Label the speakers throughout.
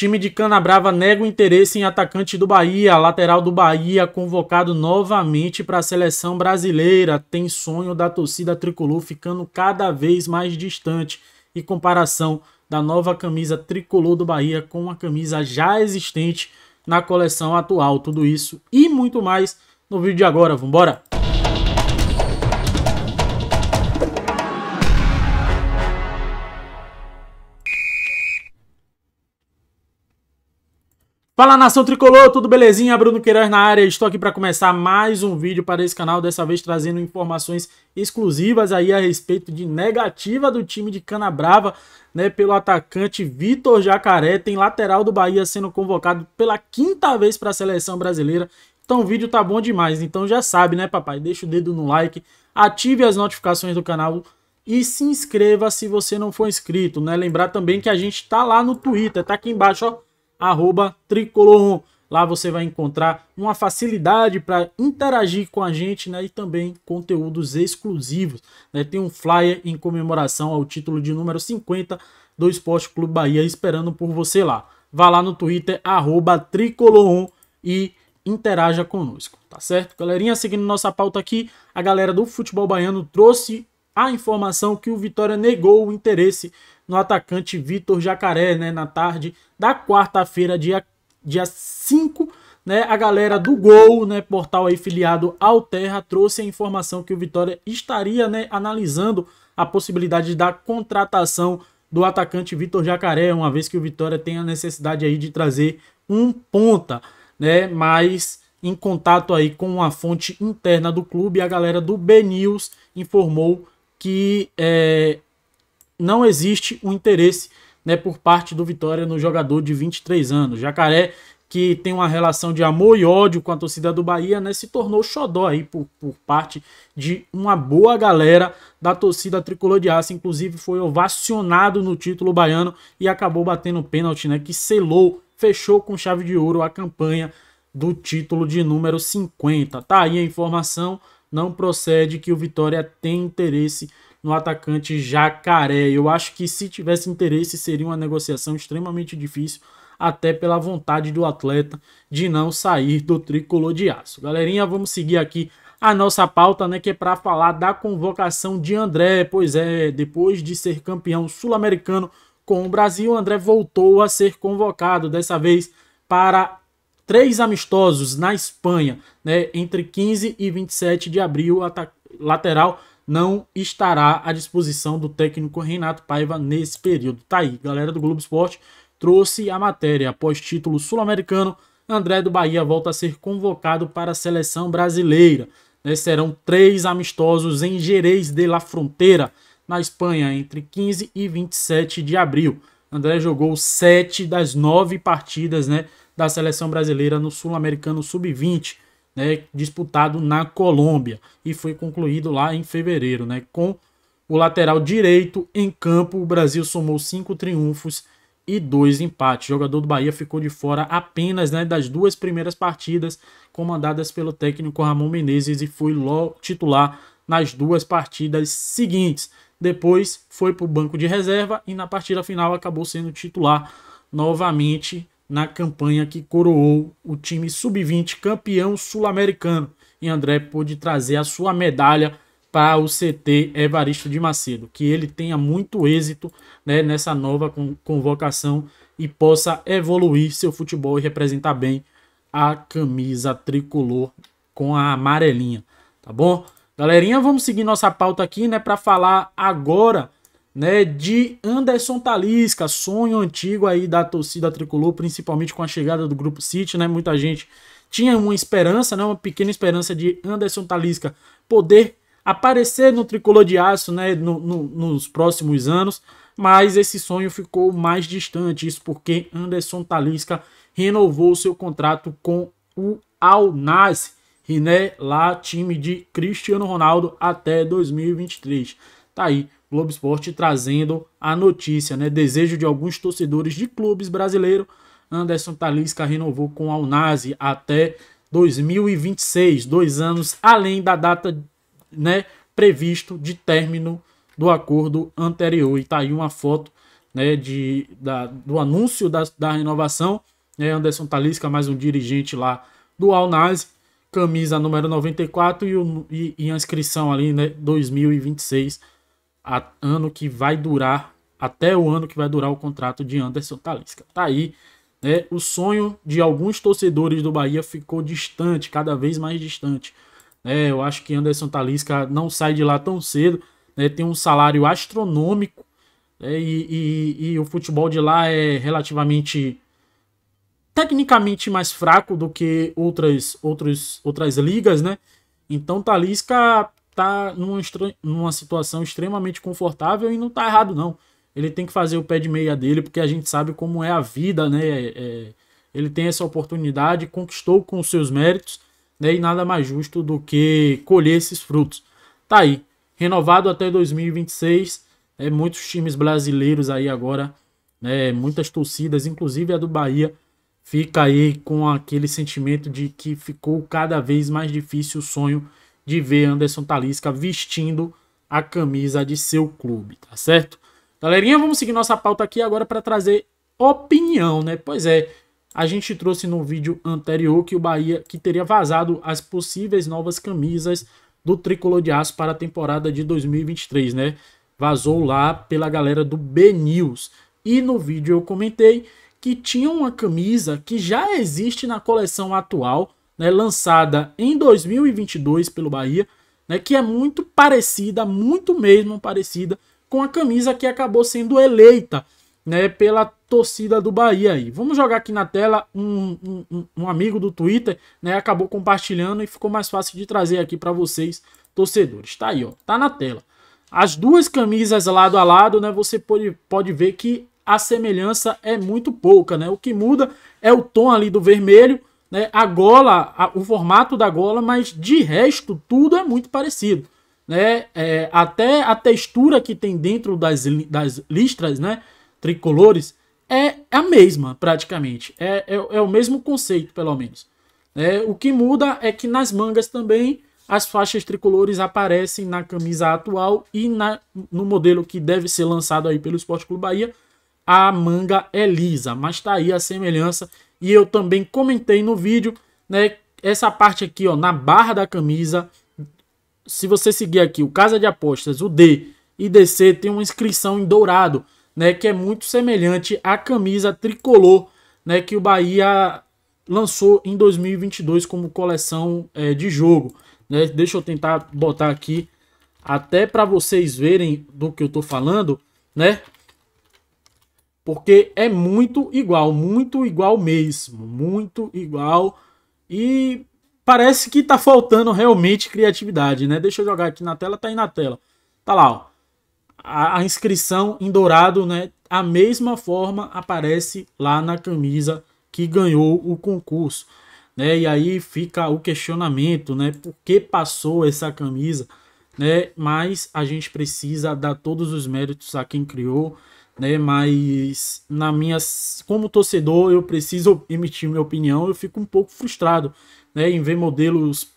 Speaker 1: Time de Cana Brava nega o interesse em atacante do Bahia. Lateral do Bahia convocado novamente para a seleção brasileira. Tem sonho da torcida tricolor ficando cada vez mais distante. E comparação da nova camisa tricolor do Bahia com a camisa já existente na coleção atual. Tudo isso e muito mais no vídeo de agora. Vambora! Fala nação tricolor, tudo belezinha? Bruno Queiroz na área, estou aqui para começar mais um vídeo para esse canal, dessa vez trazendo informações exclusivas aí a respeito de negativa do time de Cana Brava, né, pelo atacante Vitor Jacaré, tem lateral do Bahia sendo convocado pela quinta vez para a seleção brasileira. Então o vídeo tá bom demais, então já sabe, né, papai? Deixa o dedo no like, ative as notificações do canal, e se inscreva se você não for inscrito, né? Lembrar também que a gente tá lá no Twitter, tá aqui embaixo, ó, arroba Tricoloron. Lá você vai encontrar uma facilidade para interagir com a gente né, e também conteúdos exclusivos. Né? Tem um flyer em comemoração ao título de número 50 do Esporte Clube Bahia esperando por você lá. Vá lá no Twitter, arroba Tricoloron e interaja conosco, tá certo? Galerinha, seguindo nossa pauta aqui, a galera do futebol baiano trouxe a informação que o Vitória negou o interesse no atacante Vitor Jacaré, né, na tarde da quarta-feira, dia, dia 5. Né, a galera do Gol, né, portal aí filiado ao Terra, trouxe a informação que o Vitória estaria né, analisando a possibilidade da contratação do atacante Vitor Jacaré, uma vez que o Vitória tem a necessidade aí de trazer um ponta, né? Mas em contato aí com uma fonte interna do clube, a galera do B News informou que é, não existe o um interesse né, por parte do Vitória no jogador de 23 anos. Jacaré, que tem uma relação de amor e ódio com a torcida do Bahia, né, se tornou xodó aí por, por parte de uma boa galera da torcida tricolor de aço. Inclusive foi ovacionado no título baiano e acabou batendo o pênalti, né, que selou, fechou com chave de ouro a campanha do título de número 50. Tá aí a informação, não procede que o Vitória tem interesse no atacante Jacaré. Eu acho que se tivesse interesse, seria uma negociação extremamente difícil, até pela vontade do atleta de não sair do tricolor de aço. Galerinha, vamos seguir aqui a nossa pauta, né, que é para falar da convocação de André. Pois é, depois de ser campeão sul-americano com o Brasil, André voltou a ser convocado, dessa vez para três amistosos na Espanha, né, entre 15 e 27 de abril, lateral não estará à disposição do técnico Renato Paiva nesse período. Tá aí, galera do Globo Esporte trouxe a matéria. Após título sul-americano, André do Bahia volta a ser convocado para a seleção brasileira. Né, serão três amistosos em Jerez de la Fronteira, na Espanha, entre 15 e 27 de abril. André jogou sete das nove partidas né, da seleção brasileira no Sul-Americano Sub-20 né, disputado na Colômbia e foi concluído lá em fevereiro. Né, com o lateral direito em campo, o Brasil somou cinco triunfos e dois empates. O jogador do Bahia ficou de fora apenas né, das duas primeiras partidas comandadas pelo técnico Ramon Menezes e foi logo titular nas duas partidas seguintes. Depois foi para o banco de reserva e na partida final acabou sendo titular novamente na campanha que coroou o time sub-20 campeão sul-americano. E André pôde trazer a sua medalha para o CT Evaristo de Macedo. Que ele tenha muito êxito né, nessa nova convocação e possa evoluir seu futebol e representar bem a camisa tricolor com a amarelinha, tá bom? Galerinha, vamos seguir nossa pauta aqui, né, para falar agora né, de Anderson Talisca, sonho antigo aí da torcida tricolor, principalmente com a chegada do grupo City, né? Muita gente tinha uma esperança, né, uma pequena esperança de Anderson Talisca poder aparecer no tricolor de aço, né, no, no, nos próximos anos, mas esse sonho ficou mais distante, isso porque Anderson Talisca renovou seu contrato com o Al Nassr, né, lá time de Cristiano Ronaldo até 2023. Tá aí Globo Esporte trazendo a notícia, né? Desejo de alguns torcedores de clubes brasileiros. Anderson Talisca renovou com a Unase até 2026, dois anos além da data né, previsto de término do acordo anterior. E tá aí uma foto né, de, da, do anúncio da, da renovação. Né, Anderson Talisca, é mais um dirigente lá do Alnase, camisa número 94 e, o, e, e a inscrição ali, né, 2026 a, ano que vai durar, até o ano que vai durar o contrato de Anderson Talisca. Tá aí, né? O sonho de alguns torcedores do Bahia ficou distante, cada vez mais distante. É, eu acho que Anderson Talisca não sai de lá tão cedo, né? Tem um salário astronômico né? e, e, e o futebol de lá é relativamente tecnicamente mais fraco do que outras, outras outras ligas, né? Então Talisca tá numa, numa situação extremamente confortável e não tá errado, não. Ele tem que fazer o pé de meia dele, porque a gente sabe como é a vida, né? É, é ele tem essa oportunidade, conquistou com os seus méritos, né? E nada mais justo do que colher esses frutos. Tá aí, renovado até 2026. é né? Muitos times brasileiros aí agora, né? Muitas torcidas, inclusive a do Bahia, fica aí com aquele sentimento de que ficou cada vez mais difícil o sonho de ver Anderson Talisca vestindo a camisa de seu clube, tá certo? Galerinha, vamos seguir nossa pauta aqui agora para trazer opinião, né? Pois é, a gente trouxe no vídeo anterior que o Bahia que teria vazado as possíveis novas camisas do tricolor de aço para a temporada de 2023, né? Vazou lá pela galera do B News. E no vídeo eu comentei que tinha uma camisa que já existe na coleção atual né, lançada em 2022 pelo Bahia, né, que é muito parecida, muito mesmo parecida com a camisa que acabou sendo eleita né, pela torcida do Bahia. Aí. Vamos jogar aqui na tela, um, um, um amigo do Twitter né, acabou compartilhando e ficou mais fácil de trazer aqui para vocês, torcedores. Tá aí, ó, tá na tela. As duas camisas lado a lado, né, você pode, pode ver que a semelhança é muito pouca, né? O que muda é o tom ali do vermelho, né? A gola, a, o formato da gola, mas de resto tudo é muito parecido, né? É, até a textura que tem dentro das, das listras, né? Tricolores é a mesma praticamente, é, é, é o mesmo conceito pelo menos. É, o que muda é que nas mangas também as faixas tricolores aparecem na camisa atual e na, no modelo que deve ser lançado aí pelo Esporte Clube Bahia, a manga é lisa, mas tá aí a semelhança e eu também comentei no vídeo, né? Essa parte aqui, ó, na barra da camisa, se você seguir aqui o Casa de Apostas, o D e DC, tem uma inscrição em dourado, né? Que é muito semelhante à camisa tricolor, né? Que o Bahia lançou em 2022 como coleção é, de jogo, né? Deixa eu tentar botar aqui até para vocês verem do que eu tô falando, né? porque é muito igual, muito igual mesmo, muito igual. E parece que tá faltando realmente criatividade, né? Deixa eu jogar aqui na tela, tá aí na tela. Tá lá, ó. A, a inscrição em dourado, né? A mesma forma aparece lá na camisa que ganhou o concurso, né? E aí fica o questionamento, né? Por que passou essa camisa, né? Mas a gente precisa dar todos os méritos a quem criou, né? Mas na minha, como torcedor, eu preciso emitir minha opinião. Eu fico um pouco frustrado, né, em ver modelos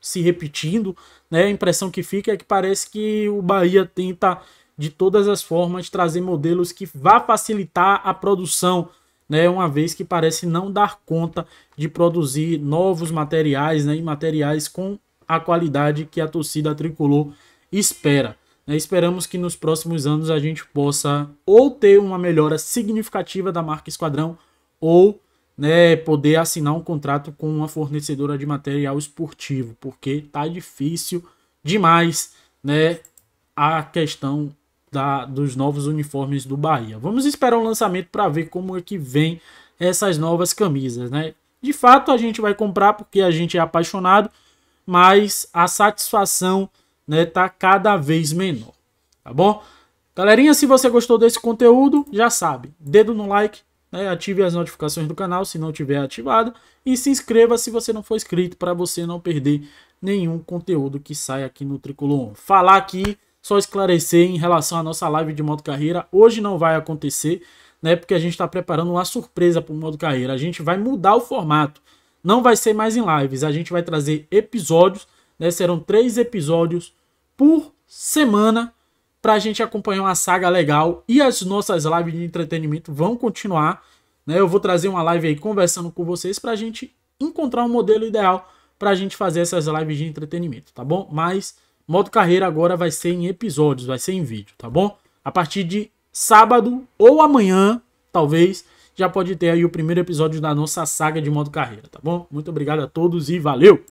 Speaker 1: se repetindo, né? A impressão que fica é que parece que o Bahia tenta de todas as formas trazer modelos que vá facilitar a produção, né? Uma vez que parece não dar conta de produzir novos materiais, né? E materiais com a qualidade que a torcida tricolor espera. Né, esperamos que nos próximos anos a gente possa ou ter uma melhora significativa da marca Esquadrão ou né, poder assinar um contrato com uma fornecedora de material esportivo, porque tá difícil demais né, a questão da, dos novos uniformes do Bahia. Vamos esperar o lançamento para ver como é que vem essas novas camisas. Né? De fato, a gente vai comprar porque a gente é apaixonado, mas a satisfação né, tá cada vez menor, tá bom? Galerinha, se você gostou desse conteúdo, já sabe, dedo no like, né, ative as notificações do canal se não tiver ativado e se inscreva se você não for inscrito para você não perder nenhum conteúdo que sai aqui no Tricolor. Falar aqui, só esclarecer em relação à nossa live de modo carreira, hoje não vai acontecer, né, porque a gente está preparando uma surpresa para o modo carreira. A gente vai mudar o formato, não vai ser mais em lives, a gente vai trazer episódios, né, serão três episódios por semana para a gente acompanhar uma saga legal e as nossas lives de entretenimento vão continuar. Né? Eu vou trazer uma live aí conversando com vocês para a gente encontrar um modelo ideal para a gente fazer essas lives de entretenimento, tá bom? Mas modo carreira agora vai ser em episódios, vai ser em vídeo, tá bom? A partir de sábado ou amanhã, talvez, já pode ter aí o primeiro episódio da nossa saga de modo carreira, tá bom? Muito obrigado a todos e valeu!